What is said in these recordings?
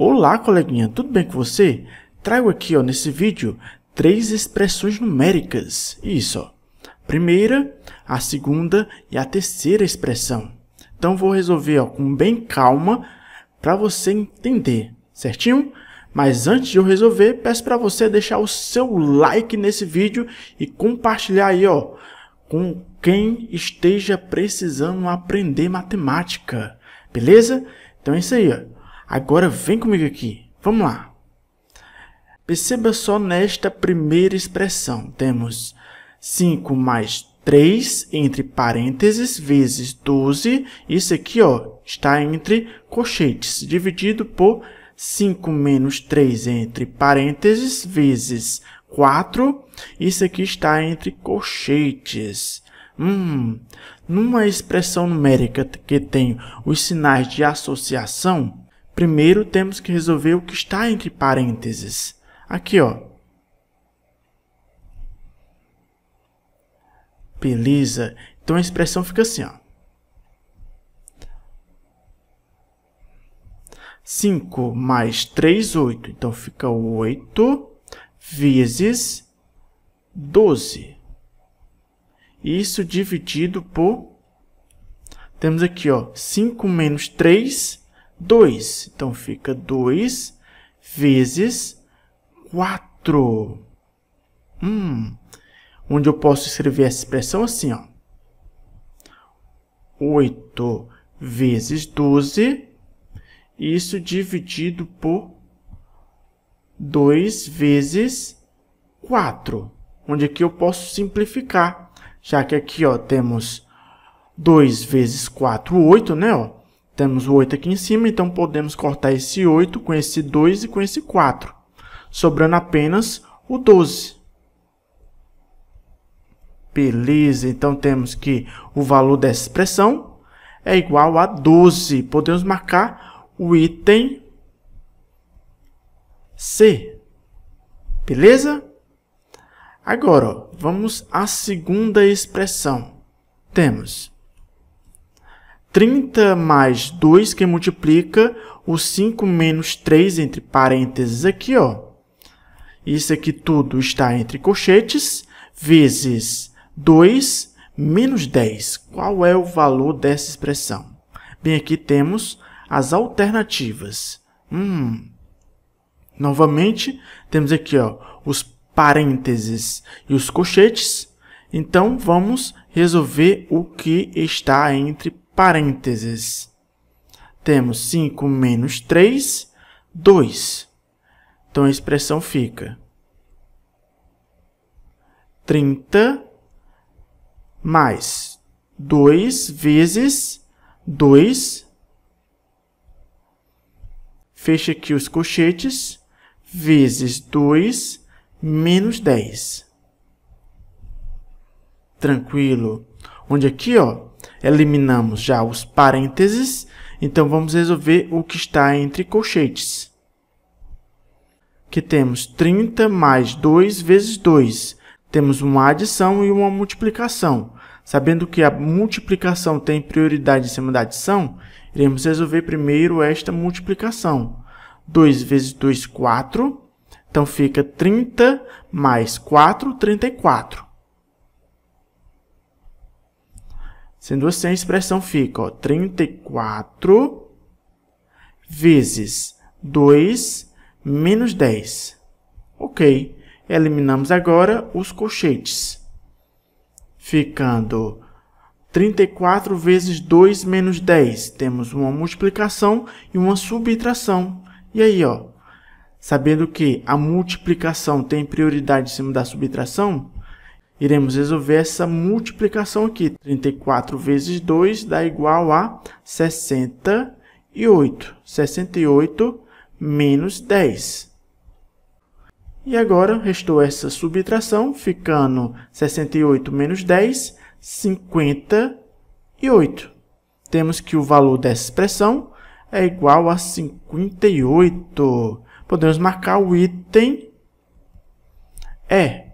Olá, coleguinha, tudo bem com você? Trago aqui ó, nesse vídeo três expressões numéricas. Isso, ó. primeira, a segunda e a terceira expressão. Então vou resolver ó, com bem calma para você entender, certinho? Mas antes de eu resolver, peço para você deixar o seu like nesse vídeo e compartilhar aí, ó, com quem esteja precisando aprender matemática, beleza? Então é isso aí, ó. Agora vem comigo aqui. Vamos lá. Perceba só nesta primeira expressão. Temos 5 mais 3 entre parênteses vezes 12. Isso aqui ó, está entre colchetes, dividido por 5 menos 3 entre parênteses vezes 4. Isso aqui está entre colchetes. Hum, numa expressão numérica que tem os sinais de associação, primeiro temos que resolver o que está entre parênteses. Aqui, ó. Beleza. Então a expressão fica assim, ó. 5 mais 3, 8. Então fica 8 vezes 12. Isso dividido por... Temos aqui, ó, 5 menos 3 2. Então, fica 2 vezes 4. Hum, onde eu posso escrever essa expressão assim, ó. 8 vezes 12, isso dividido por 2 vezes 4, onde aqui eu posso simplificar, já que aqui ó, temos 2 vezes 4, 8, né? Ó, temos o 8 aqui em cima, então podemos cortar esse 8 com esse 2 e com esse 4, sobrando apenas o 12. Beleza, então temos que o valor dessa expressão é igual a 12. Podemos marcar o item C. Beleza? Agora, ó, vamos à segunda expressão. Temos 30 mais 2 que multiplica o 5 menos 3 entre parênteses aqui, ó. Isso aqui tudo está entre colchetes, vezes 2 menos 10. Qual é o valor dessa expressão? Bem, aqui temos as alternativas. Hum. Novamente, temos aqui ó, os parênteses e os colchetes. Então, vamos resolver o que está entre parênteses parênteses. Temos 5 menos 3, 2. Então a expressão fica 30 mais 2 vezes 2. Fecha aqui os cochetes. Vezes 2 menos 10. Tranquilo. Onde aqui, ó, eliminamos já os parênteses, então vamos resolver o que está entre colchetes. Que temos 30 mais 2 vezes 2. Temos uma adição e uma multiplicação. Sabendo que a multiplicação tem prioridade em cima da adição, iremos resolver primeiro esta multiplicação. 2 vezes 2, 4. Então fica 30 mais 4, 34. Sendo assim, a expressão fica ó, 34 vezes 2 menos 10. Ok. Eliminamos agora os colchetes, ficando 34 vezes 2 menos 10. Temos uma multiplicação e uma subtração. E aí, ó, sabendo que a multiplicação tem prioridade em cima da subtração, Iremos resolver essa multiplicação aqui. 34 vezes 2 dá igual a 68. 68 menos 10. E agora, restou essa subtração, ficando 68 menos 10, 58. Temos que o valor dessa expressão é igual a 58. Podemos marcar o item E.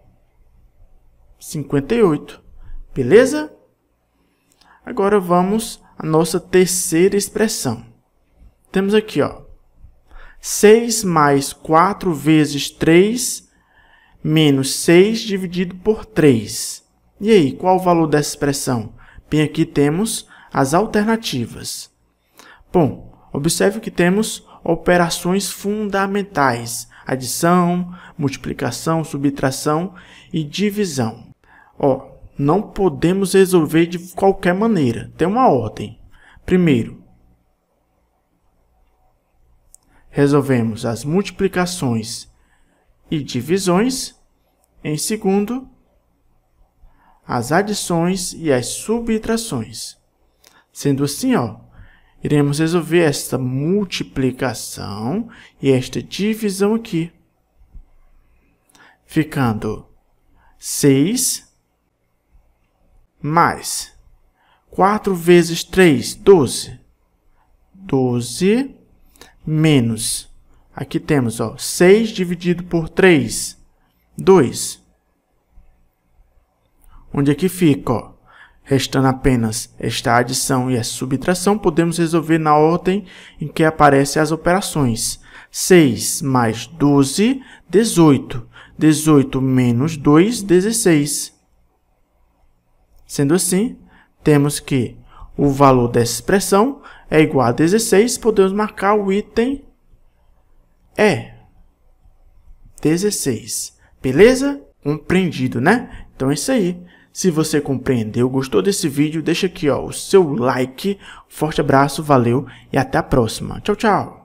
58. Beleza? Agora vamos à nossa terceira expressão. Temos aqui, ó, 6 mais 4 vezes 3 menos 6 dividido por 3. E aí, qual o valor dessa expressão? Bem, aqui temos as alternativas. Bom, observe que temos operações fundamentais, adição, multiplicação, subtração e divisão. Ó, não podemos resolver de qualquer maneira. Tem uma ordem. Primeiro, resolvemos as multiplicações e divisões. Em segundo, as adições e as subtrações. Sendo assim, ó, iremos resolver esta multiplicação e esta divisão aqui. Ficando 6 mais 4 vezes 3, 12. 12 menos. Aqui temos ó, 6 dividido por 3, 2. Onde é que fica, ó, restando apenas esta adição e a subtração, podemos resolver na ordem em que aparecem as operações. 6 mais 12, 18. 18 menos 2, 16. 16. Sendo assim, temos que o valor dessa expressão é igual a 16, podemos marcar o item E. 16. Beleza? Compreendido, né? Então é isso aí. Se você compreendeu, gostou desse vídeo, deixa aqui ó, o seu like. Forte abraço, valeu e até a próxima. Tchau, tchau!